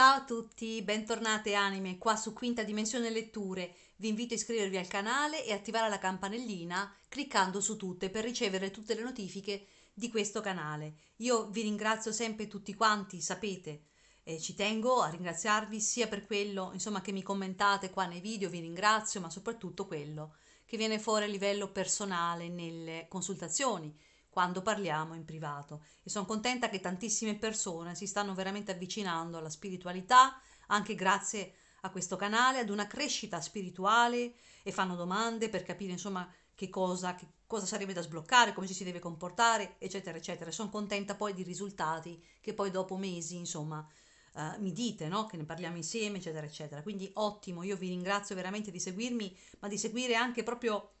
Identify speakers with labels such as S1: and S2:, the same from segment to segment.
S1: Ciao a tutti, bentornate anime qua su Quinta Dimensione Letture. Vi invito a iscrivervi al canale e attivare la campanellina cliccando su tutte per ricevere tutte le notifiche di questo canale. Io vi ringrazio sempre tutti quanti, sapete, eh, ci tengo a ringraziarvi sia per quello insomma, che mi commentate qua nei video, vi ringrazio, ma soprattutto quello che viene fuori a livello personale nelle consultazioni quando parliamo in privato e sono contenta che tantissime persone si stanno veramente avvicinando alla spiritualità anche grazie a questo canale, ad una crescita spirituale e fanno domande per capire insomma che cosa, che cosa sarebbe da sbloccare, come ci si deve comportare, eccetera, eccetera. Sono contenta poi di risultati che poi dopo mesi insomma Uh, mi dite, no? che ne parliamo insieme, eccetera, eccetera. Quindi ottimo, io vi ringrazio veramente di seguirmi, ma di seguire anche proprio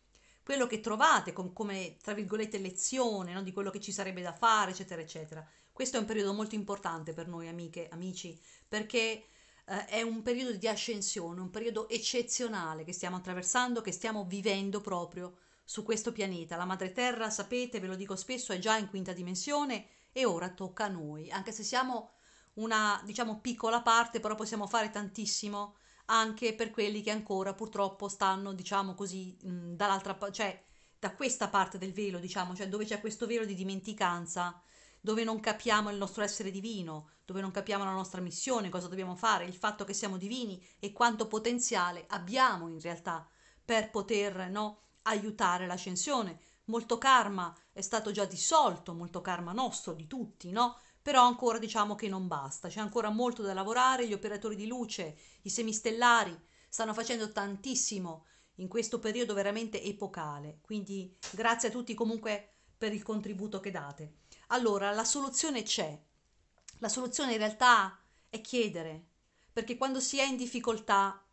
S1: quello che trovate con, come, tra virgolette, lezione no? di quello che ci sarebbe da fare, eccetera, eccetera. Questo è un periodo molto importante per noi, amiche, amici, perché eh, è un periodo di ascensione, un periodo eccezionale che stiamo attraversando, che stiamo vivendo proprio su questo pianeta. La madre terra, sapete, ve lo dico spesso, è già in quinta dimensione e ora tocca a noi, anche se siamo una, diciamo, piccola parte, però possiamo fare tantissimo anche per quelli che ancora purtroppo stanno, diciamo così, mh, dall'altra parte, cioè da questa parte del velo, diciamo, cioè dove c'è questo velo di dimenticanza, dove non capiamo il nostro essere divino, dove non capiamo la nostra missione, cosa dobbiamo fare, il fatto che siamo divini e quanto potenziale abbiamo in realtà per poter no, aiutare l'ascensione. Molto karma è stato già dissolto, molto karma nostro, di tutti, no? però ancora diciamo che non basta, c'è ancora molto da lavorare, gli operatori di luce, i semistellari stanno facendo tantissimo in questo periodo veramente epocale, quindi grazie a tutti comunque per il contributo che date. Allora, la soluzione c'è, la soluzione in realtà è chiedere, perché quando si è in difficoltà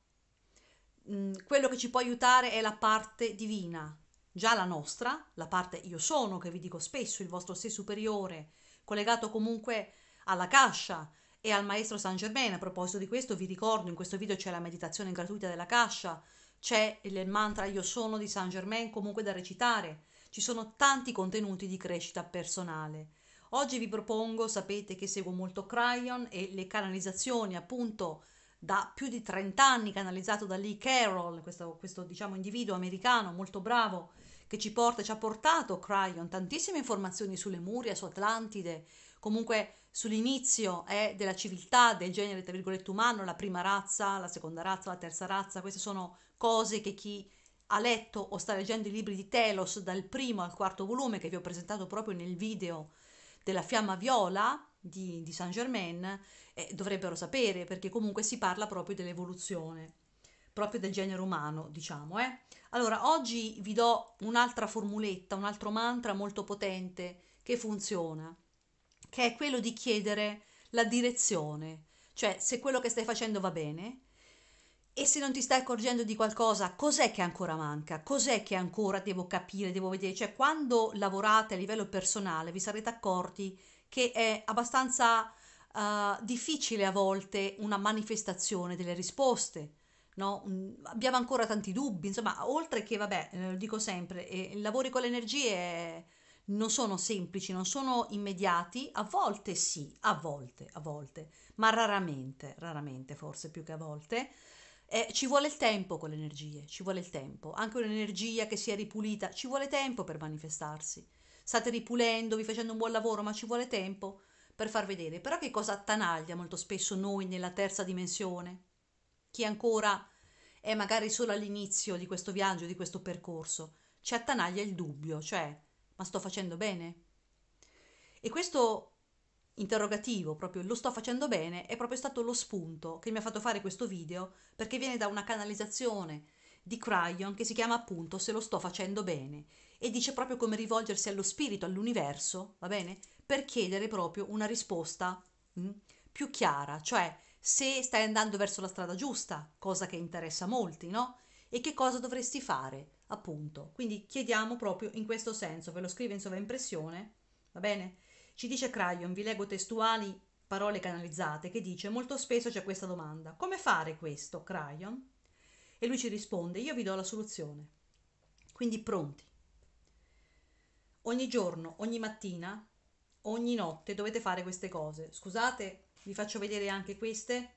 S1: mm, quello che ci può aiutare è la parte divina, già la nostra, la parte io sono che vi dico spesso, il vostro sé superiore, collegato comunque alla cascia e al maestro San Germain. A proposito di questo vi ricordo, in questo video c'è la meditazione gratuita della cascia, c'è il mantra Io sono di San Germain comunque da recitare, ci sono tanti contenuti di crescita personale. Oggi vi propongo, sapete che seguo molto Cryon e le canalizzazioni appunto da più di 30 anni canalizzato da Lee Carroll, questo, questo diciamo individuo americano molto bravo che ci porta, ci ha portato Cryon tantissime informazioni sulle Muria, su Atlantide, comunque sull'inizio eh, della civiltà, del genere, tra virgolette, umano, la prima razza, la seconda razza, la terza razza, queste sono cose che chi ha letto o sta leggendo i libri di Telos dal primo al quarto volume che vi ho presentato proprio nel video della fiamma viola di, di Saint Germain, eh, dovrebbero sapere perché comunque si parla proprio dell'evoluzione, proprio del genere umano, diciamo. Eh. Allora, oggi vi do un'altra formuletta, un altro mantra molto potente che funziona, che è quello di chiedere la direzione, cioè se quello che stai facendo va bene e se non ti stai accorgendo di qualcosa, cos'è che ancora manca? Cos'è che ancora devo capire, devo vedere? Cioè, quando lavorate a livello personale vi sarete accorti che è abbastanza uh, difficile a volte una manifestazione delle risposte no? Mm, abbiamo ancora tanti dubbi, insomma, oltre che, vabbè, eh, lo dico sempre, eh, i lavori con le energie non sono semplici, non sono immediati, a volte sì, a volte, a volte, ma raramente, raramente forse più che a volte. Eh, ci vuole il tempo con le energie, ci vuole il tempo, anche un'energia che sia ripulita, ci vuole tempo per manifestarsi. State ripulendovi, facendo un buon lavoro, ma ci vuole tempo per far vedere. Però che cosa attanaglia molto spesso noi nella terza dimensione? chi ancora è magari solo all'inizio di questo viaggio, di questo percorso, ci attanaglia il dubbio, cioè ma sto facendo bene? E questo interrogativo, proprio lo sto facendo bene, è proprio stato lo spunto che mi ha fatto fare questo video perché viene da una canalizzazione di Cryon che si chiama appunto Se lo sto facendo bene e dice proprio come rivolgersi allo spirito, all'universo, va bene? Per chiedere proprio una risposta mh, mm, più chiara, cioè se stai andando verso la strada giusta, cosa che interessa molti, no? E che cosa dovresti fare, appunto. Quindi chiediamo proprio in questo senso, ve lo scrive in sovraimpressione, va bene? Ci dice Crayon, vi leggo testuali parole canalizzate, che dice molto spesso c'è questa domanda, come fare questo, Crayon? E lui ci risponde, io vi do la soluzione. Quindi pronti. Ogni giorno, ogni mattina, ogni notte dovete fare queste cose. Scusate vi faccio vedere anche queste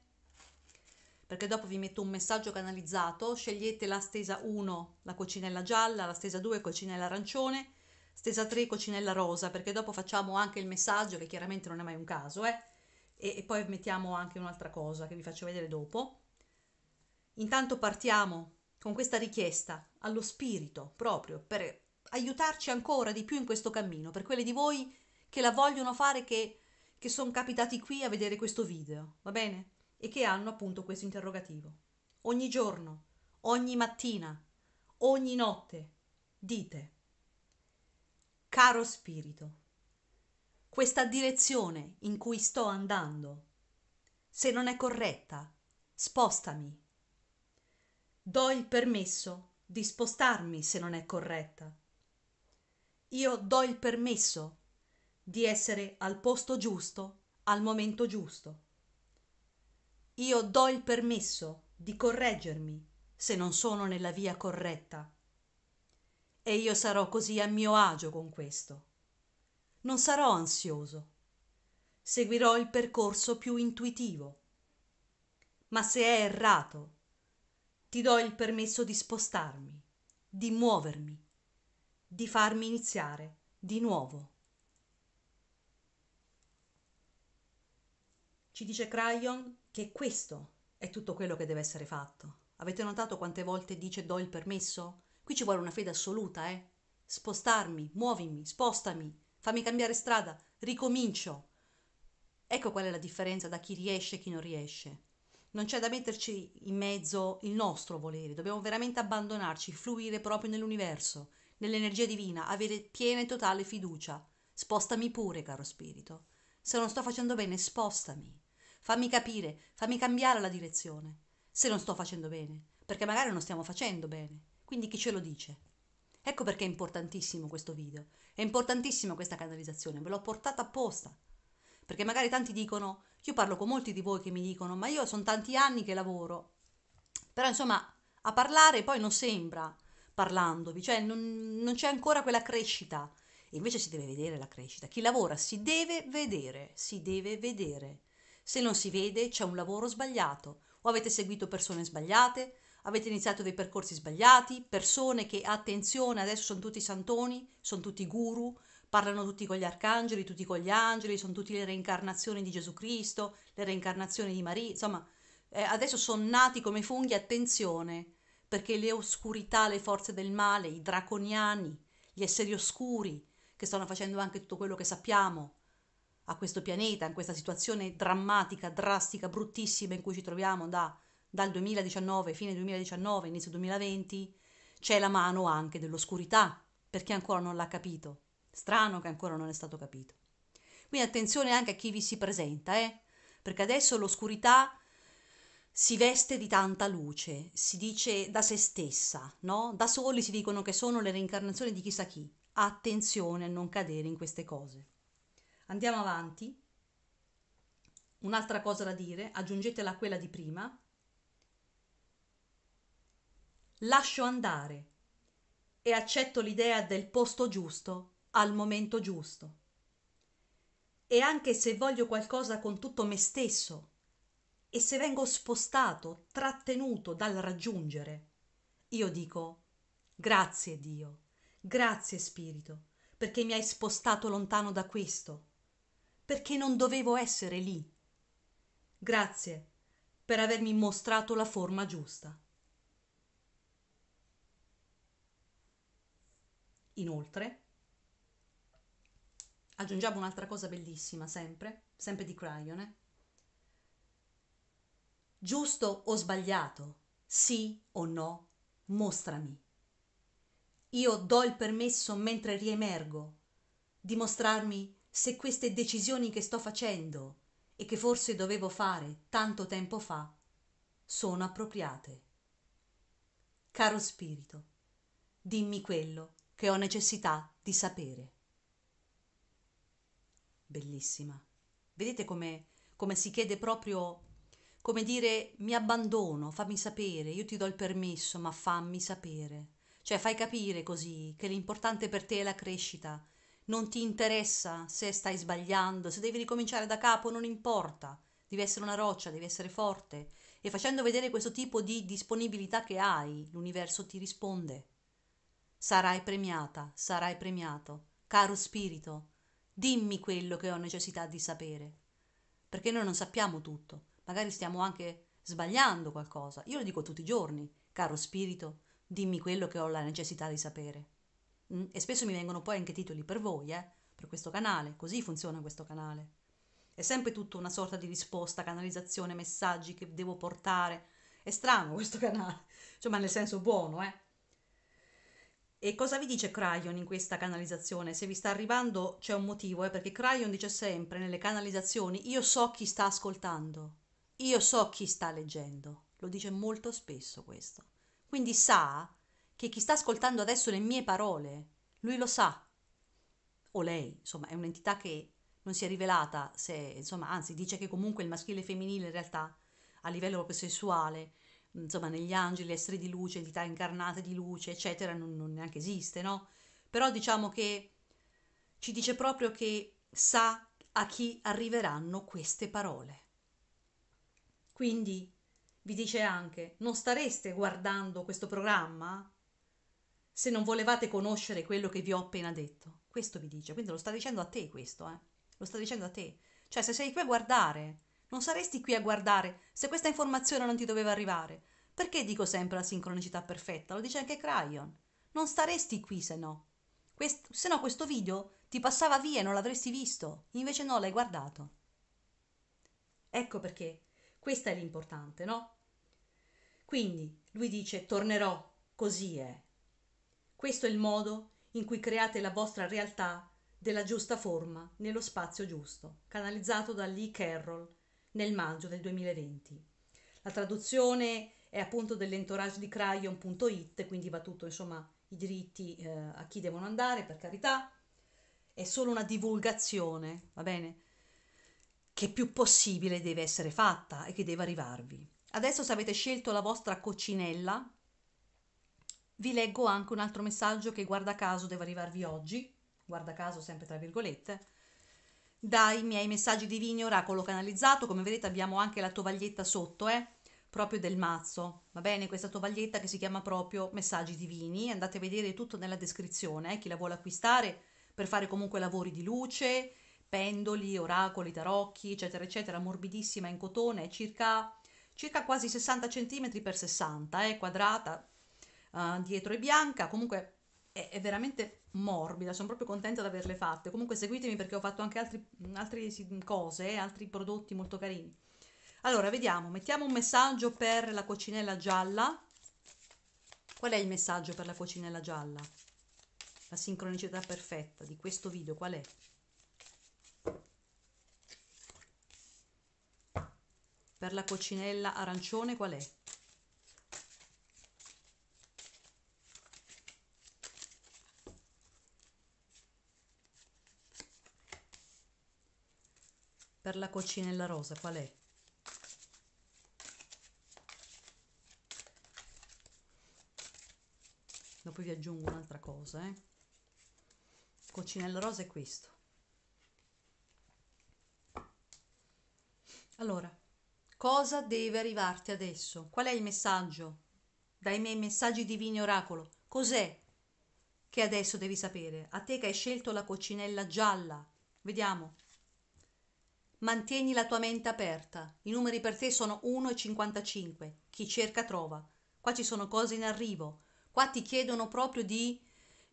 S1: perché dopo vi metto un messaggio canalizzato scegliete la stesa 1 la coccinella gialla la stesa 2 coccinella arancione stesa 3 coccinella rosa perché dopo facciamo anche il messaggio che chiaramente non è mai un caso eh? e, e poi mettiamo anche un'altra cosa che vi faccio vedere dopo intanto partiamo con questa richiesta allo spirito proprio per aiutarci ancora di più in questo cammino per quelle di voi che la vogliono fare che che sono capitati qui a vedere questo video, va bene? E che hanno appunto questo interrogativo. Ogni giorno, ogni mattina, ogni notte, dite, caro spirito, questa direzione in cui sto andando, se non è corretta, spostami. Do il permesso di spostarmi se non è corretta. Io do il permesso di essere al posto giusto, al momento giusto. Io do il permesso di correggermi se non sono nella via corretta. E io sarò così a mio agio con questo. Non sarò ansioso. Seguirò il percorso più intuitivo. Ma se è errato, ti do il permesso di spostarmi, di muovermi, di farmi iniziare di nuovo. Ci dice Crayon che questo è tutto quello che deve essere fatto. Avete notato quante volte dice do il permesso? Qui ci vuole una fede assoluta, eh? Spostarmi, muovimi, spostami, fammi cambiare strada, ricomincio. Ecco qual è la differenza da chi riesce e chi non riesce. Non c'è da metterci in mezzo il nostro volere, dobbiamo veramente abbandonarci, fluire proprio nell'universo, nell'energia divina, avere piena e totale fiducia. Spostami pure, caro spirito. Se non sto facendo bene, spostami fammi capire, fammi cambiare la direzione, se non sto facendo bene, perché magari non stiamo facendo bene, quindi chi ce lo dice? Ecco perché è importantissimo questo video, è importantissima questa canalizzazione, ve l'ho portata apposta, perché magari tanti dicono, io parlo con molti di voi che mi dicono, ma io sono tanti anni che lavoro, però insomma a parlare poi non sembra parlandovi, cioè non, non, c'è ancora quella crescita. Invece si deve vedere la crescita. Chi lavora si deve vedere, si deve vedere. Se non si vede c'è un lavoro sbagliato o avete seguito persone sbagliate, avete iniziato dei percorsi sbagliati, persone che, attenzione, adesso sono tutti santoni, sono tutti guru, parlano tutti con gli arcangeli, tutti con gli angeli, sono tutte le reincarnazioni di Gesù Cristo, le reincarnazioni di Maria, insomma, eh, adesso sono nati come funghi, attenzione, perché le oscurità, le forze del male, i draconiani, gli esseri oscuri, che stanno facendo anche tutto quello che sappiamo, a questo pianeta, in questa situazione drammatica, drastica, bruttissima in cui ci troviamo da, dal 2019, fine 2019, inizio 2020, c'è la mano anche dell'oscurità, perché ancora non l'ha capito. Strano che ancora non è stato capito. Quindi attenzione anche a chi vi si presenta, eh? perché adesso l'oscurità si veste di tanta luce, si dice da se stessa, no? Da soli si dicono che sono le reincarnazioni di chissà chi. Attenzione a non cadere in queste cose. Andiamo avanti. Un'altra cosa da dire, aggiungetela a quella di prima. Lascio andare e accetto l'idea del posto giusto al momento giusto. E anche se voglio qualcosa con tutto me stesso e se vengo spostato, trattenuto dal raggiungere, io dico grazie Dio, grazie Spirito, perché mi hai spostato lontano da questo perché non dovevo essere lì grazie per avermi mostrato la forma giusta inoltre aggiungiamo un'altra cosa bellissima sempre sempre di Cryone eh. giusto o sbagliato sì o no mostrami io do il permesso mentre riemergo di mostrarmi se queste decisioni che sto facendo e che forse dovevo fare tanto tempo fa sono appropriate caro spirito dimmi quello che ho necessità di sapere bellissima vedete come come si chiede proprio come dire mi abbandono fammi sapere io ti do il permesso ma fammi sapere cioè fai capire così che l'importante per te è la crescita non ti interessa se stai sbagliando, se devi ricominciare da capo, non importa, devi essere una roccia, devi essere forte e facendo vedere questo tipo di disponibilità che hai, l'universo ti risponde. Sarai premiata, sarai premiato. Caro spirito, dimmi quello che ho necessità di sapere, perché noi non sappiamo tutto, magari stiamo anche sbagliando qualcosa. Io lo dico tutti i giorni, caro spirito, dimmi quello che ho la necessità di sapere. Mm, e spesso mi vengono poi anche titoli per voi, eh? per questo canale, così funziona questo canale. È sempre tutta una sorta di risposta, canalizzazione, messaggi che devo portare. È strano questo canale, cioè, nel senso buono, eh? E cosa vi dice Cryon in questa canalizzazione? Se vi sta arrivando c'è un motivo, eh? perché Cryon dice sempre nelle canalizzazioni io so chi sta ascoltando, io so chi sta leggendo, lo dice molto spesso questo. Quindi sa che chi sta ascoltando adesso le mie parole, lui lo sa, o lei, insomma, è un'entità che non si è rivelata, se, insomma, anzi dice che comunque il maschile e il femminile in realtà a livello proprio sessuale, insomma, negli angeli, esseri di luce, entità incarnate di luce, eccetera, non, non neanche esiste, no? Però diciamo che ci dice proprio che sa a chi arriveranno queste parole. Quindi vi dice anche, non stareste guardando questo programma? se non volevate conoscere quello che vi ho appena detto. Questo vi dice, quindi lo sta dicendo a te questo, eh? Lo sta dicendo a te. Cioè, se sei qui a guardare, non saresti qui a guardare se questa informazione non ti doveva arrivare. Perché dico sempre la sincronicità perfetta? Lo dice anche Cryon. Non staresti qui se no. Quest- se no questo video ti passava via e non l'avresti visto. Invece no, l'hai guardato. Ecco perché. Questa è l'importante, no? Quindi, lui dice, tornerò, così è, questo è il modo in cui create la vostra realtà della giusta forma, nello spazio giusto, canalizzato da Lee Carroll nel maggio del 2020. La traduzione è appunto dell'entourage di crayon.it, quindi va tutto, insomma, i diritti eh, a chi devono andare, per carità. È solo una divulgazione, va bene? Che più possibile deve essere fatta e che deve arrivarvi. Adesso se avete scelto la vostra coccinella, vi leggo anche un altro messaggio che guarda caso deve arrivarvi oggi, guarda caso sempre tra virgolette, dai miei messaggi divini oracolo canalizzato, come vedete abbiamo anche la tovaglietta sotto, eh? proprio del mazzo, va bene? Questa tovaglietta che si chiama proprio Messaggi Divini, andate a vedere tutto nella descrizione, eh? chi la vuole acquistare per fare comunque lavori di luce, pendoli, oracoli, tarocchi, eccetera, eccetera, morbidissima in cotone, circa, circa quasi 60 cm x 60, eh? quadrata, uh, dietro è bianca, comunque è, è, veramente morbida, sono proprio contenta di averle fatte, comunque seguitemi perché ho fatto anche altri, altre cose, eh, altri prodotti molto carini. Allora, vediamo, mettiamo un messaggio per la coccinella gialla. Qual è il messaggio per la coccinella gialla? La sincronicità perfetta di questo video, qual è? Per la coccinella arancione qual è? per la coccinella rosa qual è? dopo vi aggiungo un'altra cosa eh? coccinella rosa è questo allora cosa deve arrivarti adesso? qual è il messaggio? dai miei messaggi divini oracolo cos'è che adesso devi sapere? a te che hai scelto la coccinella gialla vediamo Mantieni la tua mente aperta. I numeri per te sono 1 e 55. Chi cerca trova. Qua ci sono cose in arrivo. Qua ti chiedono proprio di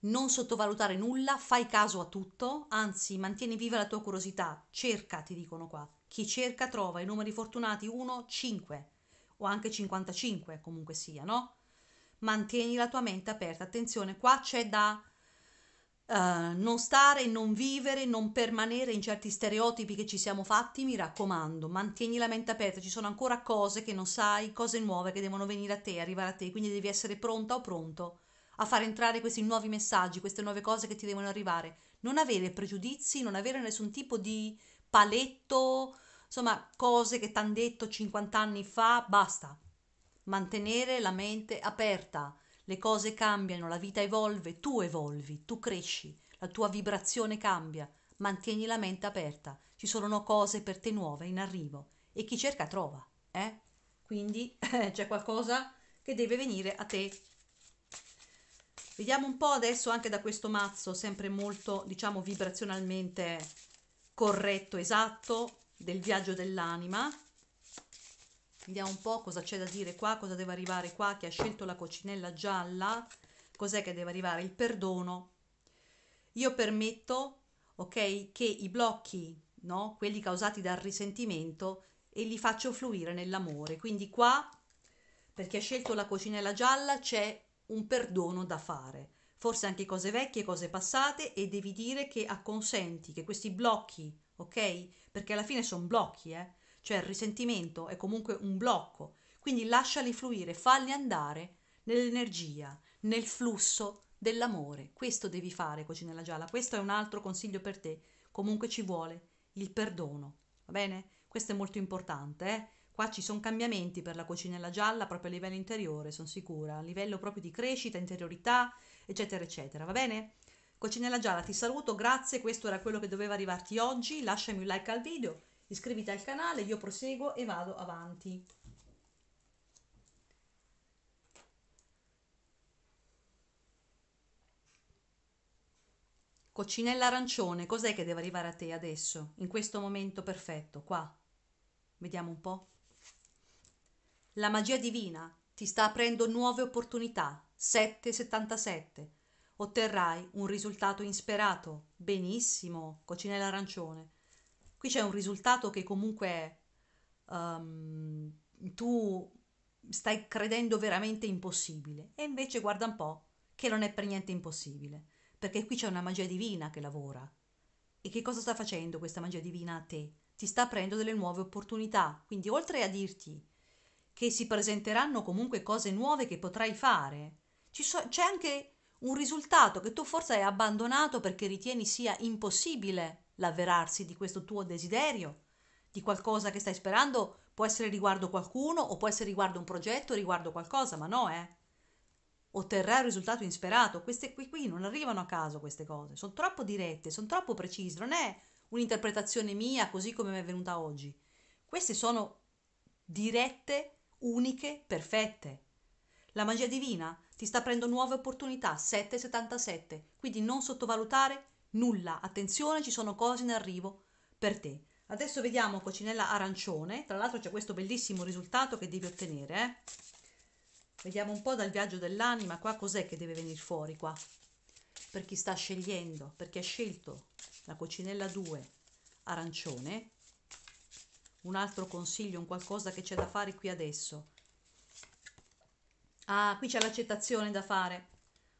S1: non sottovalutare nulla, fai caso a tutto, anzi mantieni viva la tua curiosità. Cerca, ti dicono qua. Chi cerca trova. I numeri fortunati 1, 5 o anche 55, comunque sia, no? Mantieni la tua mente aperta. Attenzione, qua c'è da Uh, non stare, non vivere, non permanere in certi stereotipi che ci siamo fatti, mi raccomando, mantieni la mente aperta, ci sono ancora cose che non sai, cose nuove che devono venire a te, arrivare a te, quindi devi essere pronta o pronto a far entrare questi nuovi messaggi, queste nuove cose che ti devono arrivare. Non avere pregiudizi, non avere nessun tipo di paletto, insomma, cose che ti hanno detto 50 anni fa, basta. Mantenere la mente aperta le cose cambiano, la vita evolve, tu evolvi, tu cresci, la tua vibrazione cambia, mantieni la mente aperta, ci sono cose per te nuove in arrivo e chi cerca trova, eh? Quindi c'è qualcosa che deve venire a te. Vediamo un po' adesso anche da questo mazzo, sempre molto, diciamo, vibrazionalmente corretto, esatto, del viaggio dell'anima. Vediamo un po' cosa c'è da dire qua, cosa deve arrivare qua, chi ha scelto la coccinella gialla, cos'è che deve arrivare, il perdono. Io permetto, ok, che i blocchi, no, quelli causati dal risentimento, e li faccio fluire nell'amore. Quindi qua, per chi ha scelto la coccinella gialla, c'è un perdono da fare. Forse anche cose vecchie, cose passate, e devi dire che acconsenti che questi blocchi, ok? Perché alla fine sono blocchi, eh? cioè il risentimento è comunque un blocco, quindi lasciali fluire, falli andare nell'energia, nel flusso dell'amore. Questo devi fare, Cocinella Gialla. Questo è un altro consiglio per te. Comunque ci vuole il perdono, va bene? Questo è molto importante, eh? Qua ci sono cambiamenti per la cocinella gialla proprio a livello interiore, sono sicura, a livello proprio di crescita, interiorità, eccetera, eccetera, va bene? Cocinella gialla, ti saluto, grazie, questo era quello che doveva arrivarti oggi, lasciami un like al video Iscriviti al canale, io proseguo e vado avanti. Coccinella arancione, cos'è che deve arrivare a te adesso, in questo momento perfetto, qua? Vediamo un po'. La magia divina ti sta aprendo nuove opportunità. 777. Otterrai un risultato insperato. Benissimo, coccinella arancione. Qui c'è un risultato che comunque um, tu stai credendo veramente impossibile e invece guarda un po' che non è per niente impossibile, perché qui c'è una magia divina che lavora. E che cosa sta facendo questa magia divina a te? Ti sta aprendo delle nuove opportunità, quindi oltre a dirti che si presenteranno comunque cose nuove che potrai fare, so- c'è anche un risultato che tu forse hai abbandonato perché ritieni sia impossibile l'avverarsi di questo tuo desiderio, di qualcosa che stai sperando, può essere riguardo qualcuno o può essere riguardo un progetto, riguardo qualcosa, ma no, eh. Otterrà un risultato insperato. Queste qui, qui non arrivano a caso queste cose, sono troppo dirette, sono troppo precise, non è un'interpretazione mia così come mi è venuta oggi. Queste sono dirette, uniche, perfette. La magia divina ti sta aprendo nuove opportunità, 777, quindi non sottovalutare nulla, attenzione ci sono cose in arrivo per te. Adesso vediamo coccinella arancione, tra l'altro c'è questo bellissimo risultato che devi ottenere. Eh? Vediamo un po' dal viaggio dell'anima qua cos'è che deve venire fuori qua. Per chi sta scegliendo, per chi ha scelto la coccinella 2 arancione, un altro consiglio, un qualcosa che c'è da fare qui adesso. Ah, qui c'è l'accettazione da fare,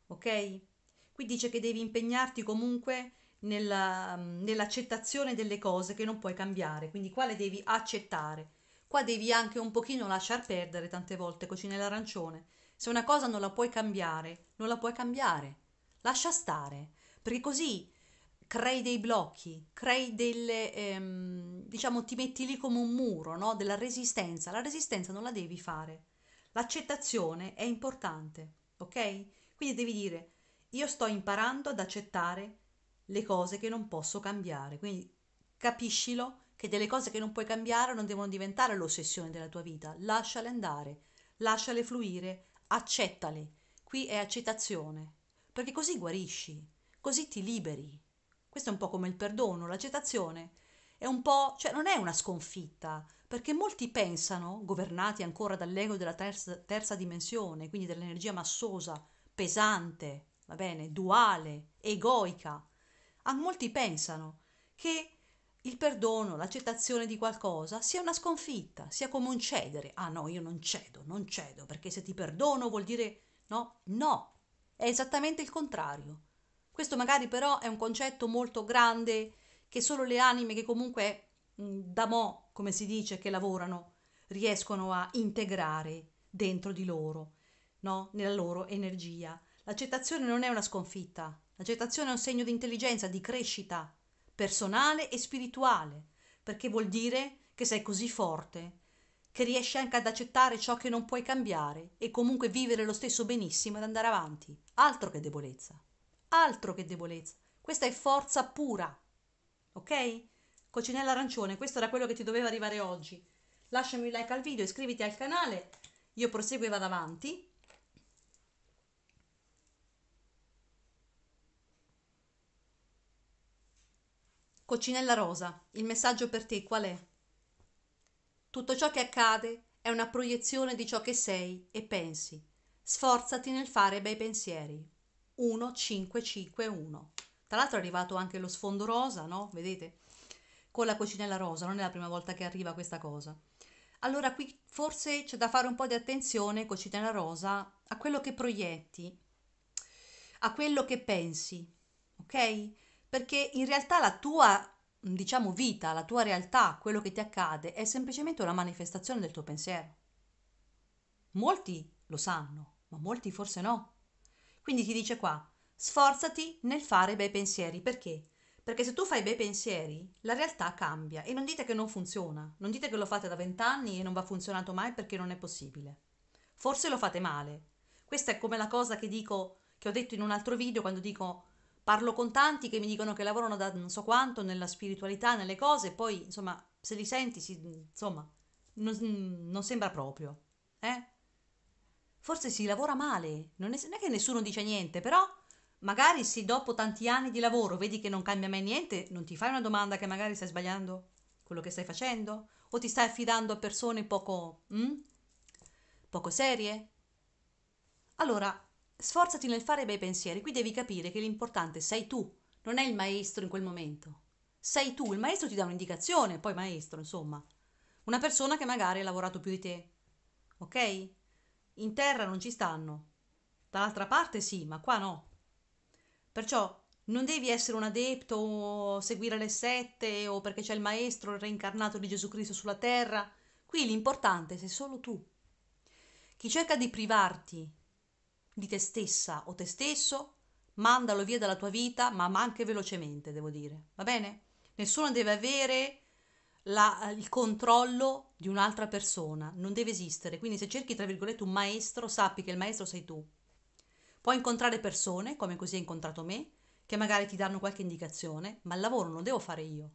S1: ok? Qui dice che devi impegnarti comunque nella, nell'accettazione delle cose che non puoi cambiare, quindi qua le devi accettare. Qua devi anche un pochino lasciar perdere tante volte, cucina nell'arancione. Se una cosa non la puoi cambiare, non la puoi cambiare. Lascia stare, perché così crei dei blocchi, crei delle, ehm, diciamo, ti metti lì come un muro, no? Della resistenza. La resistenza non la devi fare. L'accettazione è importante, ok? Quindi devi dire, io sto imparando ad accettare le cose che non posso cambiare, quindi capiscilo che delle cose che non puoi cambiare non devono diventare l'ossessione della tua vita, lasciale andare, lasciale fluire, accettale. Qui è accettazione, perché così guarisci, così ti liberi. Questo è un po' come il perdono, l'accettazione è un po', cioè non è una sconfitta, perché molti pensano, governati ancora dall'ego della terza, terza dimensione, quindi dell'energia massosa, pesante, va bene, duale, egoica. A molti pensano che il perdono, l'accettazione di qualcosa sia una sconfitta, sia come un cedere. Ah no, io non cedo, non cedo, perché se ti perdono vuol dire no, no, è esattamente il contrario. Questo magari però è un concetto molto grande che solo le anime che comunque mm, da mo, come si dice, che lavorano, riescono a integrare dentro di loro, no? nella loro energia. L'accettazione non è una sconfitta, l'accettazione è un segno di intelligenza, di crescita personale e spirituale, perché vuol dire che sei così forte che riesci anche ad accettare ciò che non puoi cambiare e comunque vivere lo stesso benissimo ed andare avanti. Altro che debolezza. Altro che debolezza. Questa è forza pura. Ok? Cocinella arancione, questo era quello che ti doveva arrivare oggi. Lasciami un like al video, iscriviti al canale, io proseguo e vado avanti. coccinella rosa il messaggio per te qual è tutto ciò che accade è una proiezione di ciò che sei e pensi sforzati nel fare bei pensieri 1551 tra l'altro è arrivato anche lo sfondo rosa no vedete con la coccinella rosa non è la prima volta che arriva questa cosa allora qui forse c'è da fare un po' di attenzione coccinella rosa a quello che proietti a quello che pensi ok perché in realtà la tua diciamo vita, la tua realtà, quello che ti accade è semplicemente una manifestazione del tuo pensiero. Molti lo sanno, ma molti forse no. Quindi ti dice qua, sforzati nel fare bei pensieri, perché? Perché se tu fai bei pensieri, la realtà cambia e non dite che non funziona, non dite che lo fate da vent'anni e non va funzionato mai perché non è possibile. Forse lo fate male. Questa è come la cosa che dico, che ho detto in un altro video quando dico Parlo con tanti che mi dicono che lavorano da non so quanto nella spiritualità, nelle cose, poi insomma, se li senti, si, insomma, non, non, sembra proprio. Eh? Forse si lavora male, non è, non è che nessuno dice niente, però magari se dopo tanti anni di lavoro vedi che non cambia mai niente, non ti fai una domanda che magari stai sbagliando quello che stai facendo? O ti stai affidando a persone poco... Mh? Mm? poco serie? Allora, sforzati nel fare bei pensieri qui devi capire che l'importante sei tu non è il maestro in quel momento sei tu il maestro ti dà un'indicazione poi maestro insomma una persona che magari ha lavorato più di te ok in terra non ci stanno dall'altra parte sì ma qua no perciò non devi essere un adepto o seguire le sette o perché c'è il maestro il reincarnato di Gesù Cristo sulla terra. Qui l'importante sei solo tu. Chi cerca di privarti di te stessa o te stesso, mandalo via dalla tua vita, ma anche velocemente, devo dire. Va bene? Nessuno deve avere la, il controllo di un'altra persona, non deve esistere. Quindi se cerchi, tra virgolette, un maestro, sappi che il maestro sei tu. Puoi incontrare persone, come così hai incontrato me, che magari ti danno qualche indicazione, ma il lavoro non lo devo fare io.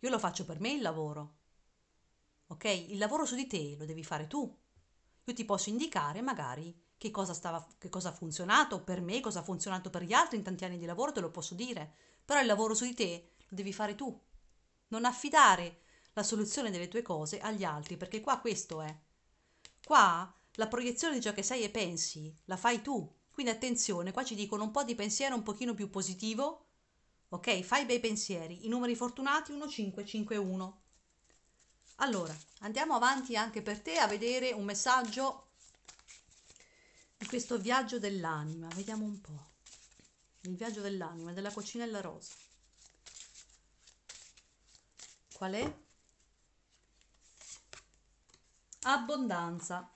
S1: Io lo faccio per me il lavoro. Ok? Il lavoro su di te lo devi fare tu. Io ti posso indicare magari che cosa, stava, che cosa ha funzionato per me, cosa ha funzionato per gli altri in tanti anni di lavoro, te lo posso dire, però il lavoro su di te lo devi fare tu. Non affidare la soluzione delle tue cose agli altri, perché qua questo è. Qua la proiezione di ciò che sei e pensi la fai tu. Quindi attenzione, qua ci dicono un po' di pensiero un pochino più positivo. Ok, fai bei pensieri. I numeri fortunati 1551. Allora, andiamo avanti anche per te a vedere un messaggio questo viaggio dell'anima, vediamo un po'. Il viaggio dell'anima, della coccinella rosa. Qual è? Abbondanza.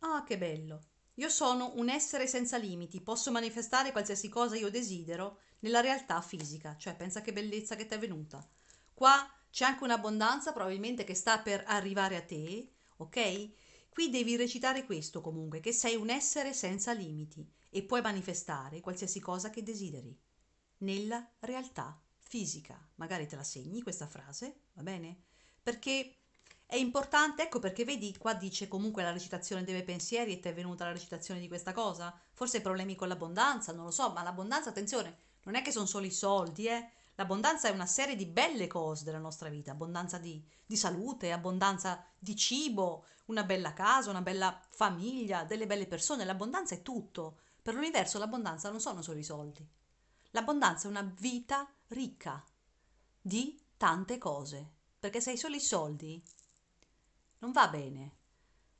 S1: Ah, che bello. Io sono un essere senza limiti, posso manifestare qualsiasi cosa io desidero nella realtà fisica, cioè pensa che bellezza che ti è venuta. Qua c'è anche un'abbondanza probabilmente che sta per arrivare a te, ok? Qui devi recitare questo comunque, che sei un essere senza limiti e puoi manifestare qualsiasi cosa che desideri nella realtà fisica. Magari te la segni questa frase, va bene? Perché è importante, ecco perché vedi qua dice comunque la recitazione deve pensieri e ti è venuta la recitazione di questa cosa. Forse problemi con l'abbondanza, non lo so, ma l'abbondanza, attenzione, non è che sono solo i soldi, eh? L'abbondanza è una serie di belle cose della nostra vita, abbondanza di, di salute, abbondanza di cibo, una bella casa, una bella famiglia, delle belle persone, l'abbondanza è tutto. Per l'universo l'abbondanza non sono solo i soldi. L'abbondanza è una vita ricca di tante cose, perché se hai solo i soldi non va bene,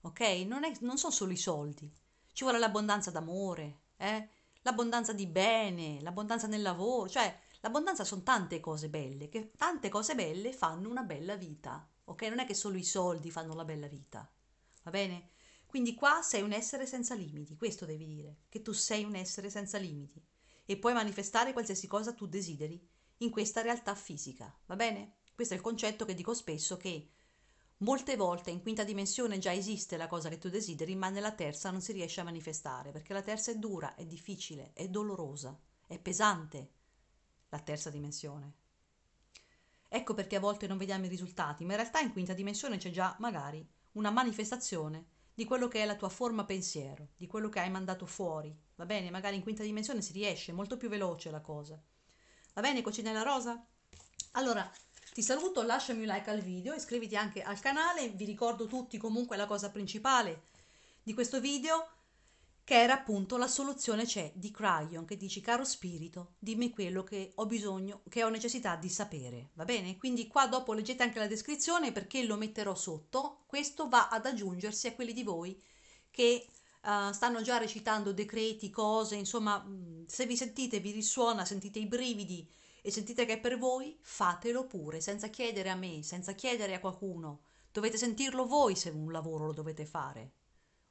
S1: ok? Non, è, non sono solo i soldi, ci vuole l'abbondanza d'amore, eh? l'abbondanza di bene, l'abbondanza nel lavoro, cioè L'abbondanza sono tante cose belle, che tante cose belle fanno una bella vita, ok? Non è che solo i soldi fanno la bella vita, va bene? Quindi qua sei un essere senza limiti, questo devi dire, che tu sei un essere senza limiti e puoi manifestare qualsiasi cosa tu desideri in questa realtà fisica, va bene? Questo è il concetto che dico spesso che molte volte in quinta dimensione già esiste la cosa che tu desideri, ma nella terza non si riesce a manifestare, perché la terza è dura, è difficile, è dolorosa, è pesante, la terza dimensione. Ecco perché a volte non vediamo i risultati, ma in realtà in quinta dimensione c'è già magari una manifestazione di quello che è la tua forma pensiero, di quello che hai mandato fuori. Va bene, magari in quinta dimensione si riesce, molto più veloce la cosa. Va bene, Cocinella Rosa? Allora, ti saluto, lasciami un like al video, iscriviti anche al canale, vi ricordo tutti comunque la cosa principale di questo video che era appunto la soluzione c'è cioè, di Cryon che dici caro spirito, dimmi quello che ho bisogno, che ho necessità di sapere, va bene? Quindi qua dopo leggete anche la descrizione perché lo metterò sotto, questo va ad aggiungersi a quelli di voi che uh, stanno già recitando decreti, cose, insomma, mm, se vi sentite, vi risuona, sentite i brividi e sentite che è per voi, fatelo pure, senza chiedere a me, senza chiedere a qualcuno. Dovete sentirlo voi se un lavoro lo dovete fare.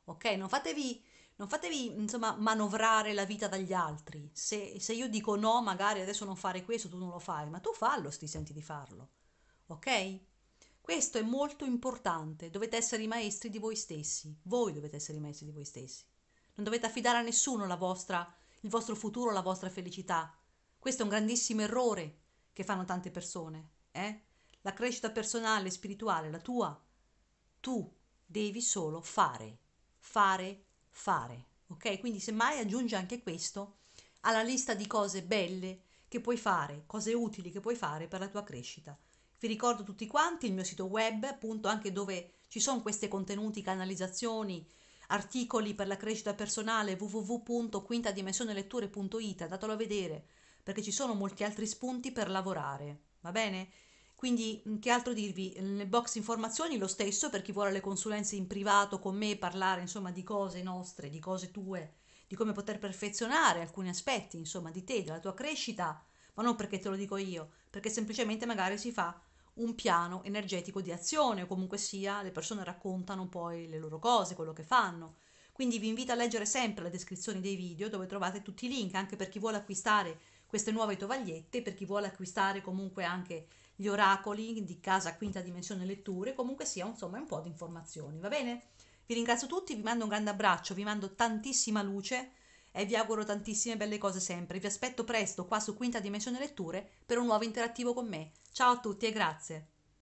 S1: Ok? Non fatevi non fatevi insomma manovrare la vita dagli altri. Se, se, io dico no, magari adesso non fare questo, tu non lo fai, ma tu fallo se ti senti di farlo. Ok? Questo è molto importante. Dovete essere i maestri di voi stessi. Voi dovete essere i maestri di voi stessi. Non dovete affidare a nessuno vostra, il vostro futuro, la vostra felicità. Questo è un grandissimo errore che fanno tante persone. Eh? La crescita personale, spirituale, la tua, tu devi solo fare, fare, fare, ok? Quindi semmai aggiungi anche questo alla lista di cose belle che puoi fare, cose utili che puoi fare per la tua crescita. Vi ricordo tutti quanti il mio sito web, appunto anche dove ci sono questi contenuti, canalizzazioni, articoli per la crescita personale www.quintadimensionelettore.it, datelo a vedere perché ci sono molti altri spunti per lavorare, va bene? Quindi che altro dirvi? Nel box informazioni lo stesso per chi vuole le consulenze in privato con me, parlare insomma di cose nostre, di cose tue, di come poter perfezionare alcuni aspetti insomma di te, della tua crescita, ma non perché te lo dico io, perché semplicemente magari si fa un piano energetico di azione o comunque sia le persone raccontano poi le loro cose, quello che fanno. Quindi vi invito a leggere sempre la descrizione dei video dove trovate tutti i link anche per chi vuole acquistare queste nuove tovagliette, per chi vuole acquistare comunque anche gli oracoli di casa quinta dimensione letture, comunque sia insomma un po' di informazioni, va bene? Vi ringrazio tutti, vi mando un grande abbraccio, vi mando tantissima luce e vi auguro tantissime belle cose sempre. Vi aspetto presto qua su Quinta Dimensione Letture per un nuovo interattivo con me. Ciao a tutti e grazie.